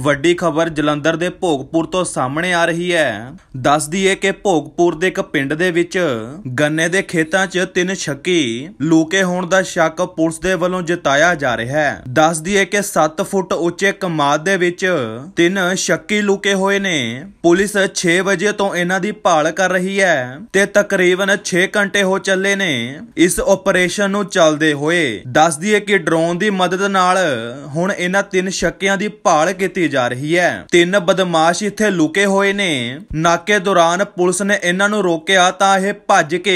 ਵੱਡੀ ਖਬਰ ਜਲੰਧਰ ਦੇ ਭੋਗਪੁਰ ਤੋਂ ਸਾਹਮਣੇ ਆ ਰਹੀ ਹੈ ਦੱਸਦੀ ਦਈਏ ਕਿ ਭੋਗਪੁਰ ਦੇ ਇੱਕ ਪਿੰਡ ਦੇ ਵਿੱਚ ਗੰਨੇ ਦੇ ਖੇਤਾਂ 'ਚ ਤਿੰਨ ਸ਼ੱਕੀ ਲੂਕੇ ਹੋਣ ਦਾ ਸ਼ੱਕ ਪੁਲਿਸ ਦੇ ਵੱਲੋਂ ਜਤਾਇਆ ਜਾ ਰਿਹਾ ਹੈ ਦੱਸਦੀ ਦਈਏ ਕਿ 7 ਫੁੱਟ ਉੱਚੇ ਕਮਾਦ ਦੇ ਵਿੱਚ ਤਿੰਨ ਸ਼ੱਕੀ ਲੂਕੇ ਹੋਏ ਨੇ ਪੁਲਿਸ 6 ਵਜੇ ਤੋਂ ਇਹਨਾਂ ਦੀ ਭਾਲ ਕਰ ਰਹੀ ਹੈ ਤੇ ਤਕਰੀਬਨ 6 ਘੰਟੇ ਹੋ ਚੱਲੇ ਨੇ ਇਸ ਆਪਰੇਸ਼ਨ ਨੂੰ ਚੱਲਦੇ ਹੋਏ ਦੱਸਦੀ ਦਈਏ ਕਿ ਡਰੋਨ ਦੀ ਮਦਦ ਨਾਲ ਹੁਣ ਇਹਨਾਂ ਤਿੰਨ ਸ਼ੱਕਿਆਂ ਦੀ ਭਾਲ ਕੀਤੀ ਦਿੱਤੀ ਜਾ ਰਹੀ ਹੈ ਤਿੰਨ ਬਦਮਾਸ਼ ਇੱਥੇ ਲੁਕੇ ਹੋਏ ਨੇ ਨਾਕੇ ਦੌਰਾਨ ਪੁਲਿਸ ਨੇ ਇਹਨਾਂ ਨੂੰ ਰੋਕਿਆ ਤਾਂ ਇਹ ਭੱਜ ਕੇ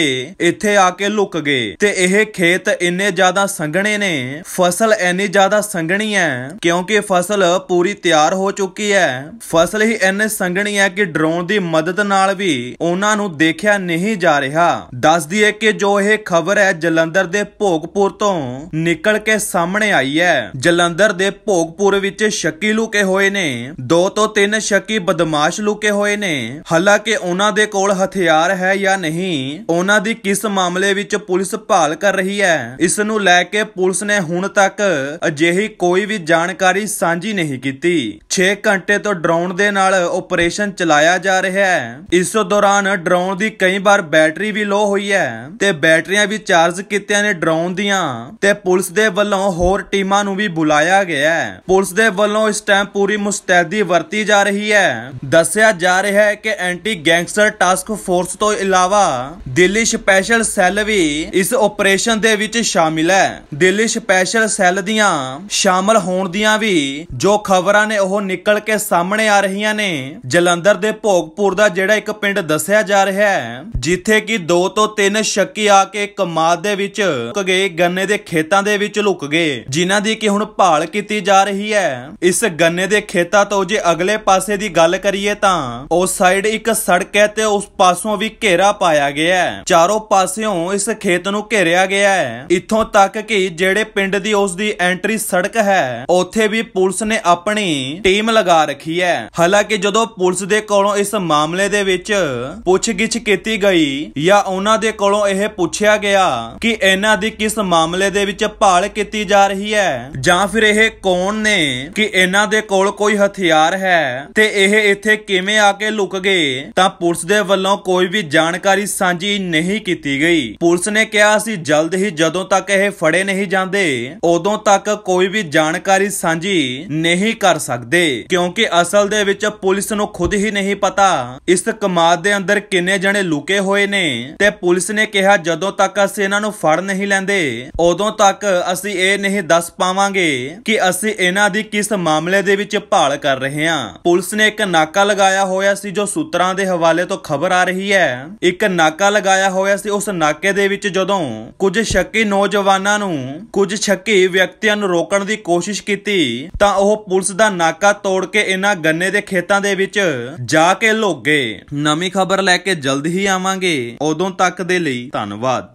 ਇੱਥੇ ਆ ਕੇ ਲੁਕ ਗਏ ਤੇ ਇਹ ਖੇਤ ਇੰਨੇ ਜ਼ਿਆਦਾ ਸੰਘਣੇ ਨੇ ਫਸਲ ਇੰਨੀ ਜ਼ਿਆਦਾ ਸੰਘਣੀ ਹੈ ਕਿਉਂਕਿ ਫਸਲ ਪੂਰੀ ਤਿਆਰ ਹੋ ਚੁੱਕੀ ਹੈ ਫਸਲ ਹੀ ਇੰਨੇ ਸੰਘਣੀ ਹੈ ਕਿ ਡਰੋਨ ਦੀ ਮਦਦ ਨਾਲ ਵੀ ਉਹਨਾਂ ਨੂੰ ਦੇਖਿਆ ਨਹੀਂ ਜਾ ਰਿਹਾ ਦੱਸ ਦਈਏ ਕਿ ਜੋ ਇਹ ਖਬਰ ਹੈ ਜਲੰਧਰ ਦੇ ਭੋਗਪੁਰ ਤੋਂ ਨਿਕਲ ਕੇ ਸਾਹਮਣੇ ਆਈ ਹੈ ਜਲੰਧਰ ਦੇ ਭੋਗਪੁਰ ਵਿੱਚ ਸ਼ੱਕੀ ਲੁਕੇ ਹੋਏ ਨੇ ਦੋ ਤੋਂ ਤਿੰਨ ਸ਼ੱਕੀ ਬਦਮਾਸ਼ ਲੁਕੇ ਹੋਏ ਨੇ ਹਾਲਾਂਕਿ ਉਹਨਾਂ ਦੇ ਕੋਲ ਹਥਿਆਰ ਹੈ ਜਾਂ ਨਹੀਂ ਉਹਨਾਂ ਦੀ ਕਿਸ ਮਾਮਲੇ ਵਿੱਚ ਪੁਲਿਸ ਭਾਲ ਕਰ ਰਹੀ ਹੈ ਇਸ ਨੂੰ ਲੈ ਕੇ ਪੁਲਿਸ ਨੇ ਹੁਣ ਤੱਕ ਅਜਿਹੀ ਕੋਈ ਵੀ ਜਾਣਕਾਰੀ ਸਾਂਝੀ ਨਹੀਂ ਕੀਤੀ 6 ਘੰਟੇ ਤੋਂ ਡਰੋਨ ਦੇ ਨਾਲ ਆਪਰੇਸ਼ਨ ਚਲਾਇਆ ਜਾ ਰਿਹਾ ਹੈ ਇਸ ਦੌਰਾਨ ਡਰੋਨ ਦੀ ਕਈ ਵਾਰ ਬੈਟਰੀ ਵੀ ਲੋ ਹੋਈ ਹੈ ਤੇ ਬੈਟਰੀਆਂ ਵੀ ਚਾਰਜ ਕੀਤਿਆਂ ਨੇ ਡਰੋਨ ਦੀਆਂ ਤੇ ਪੁਲਿਸ ਦੇ ਵੱਲੋਂ ਹੋਰ ਟੀਮਾਂ ਨੂੰ ਵੀ ਬੁਲਾਇਆ ਗਿਆ ਹੈ ਪੁਲਿਸ ਦੇ ਵੱਲੋਂ ਇਸ ਟਾਈਮ ਪੂਰੀ ਮੁਸਤੈਦੀ ਵਰਤੀ ਜਾ ਰਹੀ ਹੈ ਦੱਸਿਆ ਜਾ ਰਿਹਾ ਹੈ ਕਿ ਐਂਟੀ ਗੈਂਗਸਟਰ ਟਾਸਕ ਫੋਰਸ ਤੋਂ ਇਲਾਵਾ ਦਿੱਲੀ ਸਪੈਸ਼ਲ ਸੈੱਲ ਵੀ ਇਸ ਆਪਰੇਸ਼ਨ ਦੇ ਵਿੱਚ ਸ਼ਾਮਿਲ ਹੈ ਦਿੱਲੀ ਸਪੈਸ਼ਲ ਸੈੱਲ ਦੀਆਂ ਸ਼ਾਮਲ ਹੋਣ ਦੀਆਂ ਵੀ ਜੋ ਖਬਰਾਂ ਨੇ ਉਹ ਨਿਕਲ ਕੇ ਸਾਹਮਣੇ ਆ ਰਹੀਆਂ ਨੇ ਜਲੰਧਰ ਦੇ ਭੋਗਪੁਰ ਦਾ ਜਿਹੜਾ ਇੱਕ ਪਿੰਡ ਦੱਸਿਆ ਜਾ ਰਿਹਾ ਹੈ ਜਿੱਥੇ ਕਿ ਦੋ ਤੋਂ ਤਿੰਨ ਸ਼ੱਕੀ ਆ ਕੇ ਕਮਾਦ ਦੇ ਵਿੱਚ ਲੁਕ ਗਏ ਗੰਨੇ ਦੇ ਖੇਤਾਂ ਦੇ ਵਿੱਚ ਲੁਕ ਗਏ ਜਿਨ੍ਹਾਂ ਦੀ ਕਿ ਹੁਣ ਭਾਲ ਕੀਤੀ ਜਾ ਰਹੀ ਹੈ ਇਸ ਗੰਨੇ ਦੇ ਦੇ ਖੇਤਾਂ ਤੋਂ ਜੇ ਅਗਲੇ ਪਾਸੇ ਦੀ ਗੱਲ ਕਰੀਏ ਤਾਂ ਉਸ ਸਾਈਡ ਇੱਕ ਸੜਕ ਹੈ ਤੇ ਉਸ ਪਾਸੋਂ ਵੀ ਘੇਰਾ ਪਾਇਆ ਗਿਆ ਹੈ ਚਾਰੋਂ ਪਾਸਿਓਂ ਇਸ ਖੇਤ ਨੂੰ ਘੇਰਿਆ ਗਿਆ ਹੈ ਇੱਥੋਂ ਤੱਕ ਕਿ ਜਿਹੜੇ ਪਿੰਡ ਦੀ ਉਸ ਦੀ ਐਂਟਰੀ ਸੜਕ ਹੈ ਉੱਥੇ ਵੀ ਪੁਲਿਸ ਨੇ ਆਪਣੀ ਟੀਮ ਲਗਾ ਰੱਖੀ ਹੈ ਹਾਲਾਂਕਿ ਜਦੋਂ ਪੁਲਿਸ ਦੇ ਕੋਲੋਂ ਇਸ ਮਾਮਲੇ ਦੇ ਵਿੱਚ ਪੁੱਛਗਿੱਛ ਕੀਤੀ ਗਈ ਜਾਂ ਉਹਨਾਂ ਦੇ ਕੋਲੋਂ ਇਹ ਪੁੱਛਿਆ ਗਿਆ ਕਿ ਇਹਨਾਂ ਦੀ ਕਿਸ ਮਾਮਲੇ ਦੇ ਵਿੱਚ ਭਾਲ ਕੀਤੀ ਜਾ ਰਹੀ ਹੈ ਜਾਂ ਫਿਰ ਇਹ ਕੌਣ ਨੇ ਕਿ ਇਹਨਾਂ ਦੇ ਕੋਲ ਕੋਲ ਕੋਈ ਹਥਿਆਰ ਹੈ ਤੇ ਇਹ ਇੱਥੇ ਕਿਵੇਂ ਆ ਕੇ ਲੁਕ ਗਏ ਤਾਂ ਪੁਲਿਸ ਦੇ ਵੱਲੋਂ ਕੋਈ ਵੀ ਜਾਣਕਾਰੀ ਸਾਂਝੀ ਨਹੀਂ ਕੀਤੀ ਗਈ ਪੁਲਿਸ ਨੇ ਕਿਹਾ ਸੀ ਜਲਦ ਹੀ ਜਦੋਂ ਤੱਕ ਇਹ ਫੜੇ ਨਹੀਂ ਜਾਂਦੇ ਉਦੋਂ ਤੱਕ ਕੋਈ ਵੀ ਜਾਣਕਾਰੀ ਸਾਂਝੀ ਨਹੀਂ ਕਰ ਸਕਦੇ ਕਿਉਂਕਿ ਅਸਲ ਦੇ ਵਿੱਚ ਪੁਲਿਸ ਨੂੰ ਖੁਦ ਹੀ ਨਹੀਂ ਪਤਾ ਇਸ ਕਮਾਦ ਦੇ ਅੰਦਰ ਕਿੰਨੇ ਜਣੇ ਲੁਕੇ ਹੋਏ ਨੇ ਤੇ ਪੁਲਿਸ ਨੇ ਕਿਹਾ ਜਦੋਂ ਤੱਕ ਅਸੀਂ ਇਹਨਾਂ ਨੂੰ ਫੜ ਨਹੀਂ ਲੈਂਦੇ ਉਦੋਂ ਤੱਕ ਅਸੀਂ ਇਹ ਨਹੀਂ ਦੱਸ ਪਾਵਾਂਗੇ ਕਿ ਅਸੀਂ ਇਹਨਾਂ ਦੀ ਕਿਸ ਮਾਮਲੇ ਦੇ ਵਿੱਚ ਭਾਲ ਕਰ ਰਹੇ ਹਾਂ ਪੁਲਿਸ ਨੇ ਇੱਕ ਨਾਕਾ ਲਗਾਇਆ ਹੋਇਆ ਸੀ ਜੋ ਸੂਤਰਾਂ ਦੇ ਹਵਾਲੇ ਤੋਂ ਖਬਰ ਆ ਰਹੀ ਹੈ ਇੱਕ ਨਾਕਾ ਲਗਾਇਆ ਹੋਇਆ ਸੀ ਉਸ ਨਾਕੇ ਦੇ ਵਿੱਚ ਜਦੋਂ ਕੁਝ ਸ਼ੱਕੀ ਨੌਜਵਾਨਾਂ ਨੂੰ ਕੁਝ ਸ਼ੱਕੀ ਵਿਅਕਤੀਆਂ ਨੂੰ ਰੋਕਣ ਦੀ ਕੋਸ਼ਿਸ਼ ਕੀਤੀ ਤਾਂ ਉਹ ਪੁਲਿਸ ਦਾ ਨਾਕਾ ਤੋੜ ਕੇ ਇਹਨਾਂ ਗੰਨੇ ਦੇ ਖੇਤਾਂ ਦੇ ਵਿੱਚ ਜਾ ਕੇ ਲੋਗੇ ਗਏ ਨਵੀਂ ਖਬਰ ਲੈ ਕੇ ਜਲਦ ਹੀ ਆਵਾਂਗੇ ਉਦੋਂ ਤੱਕ ਦੇ ਲਈ ਧੰਨਵਾਦ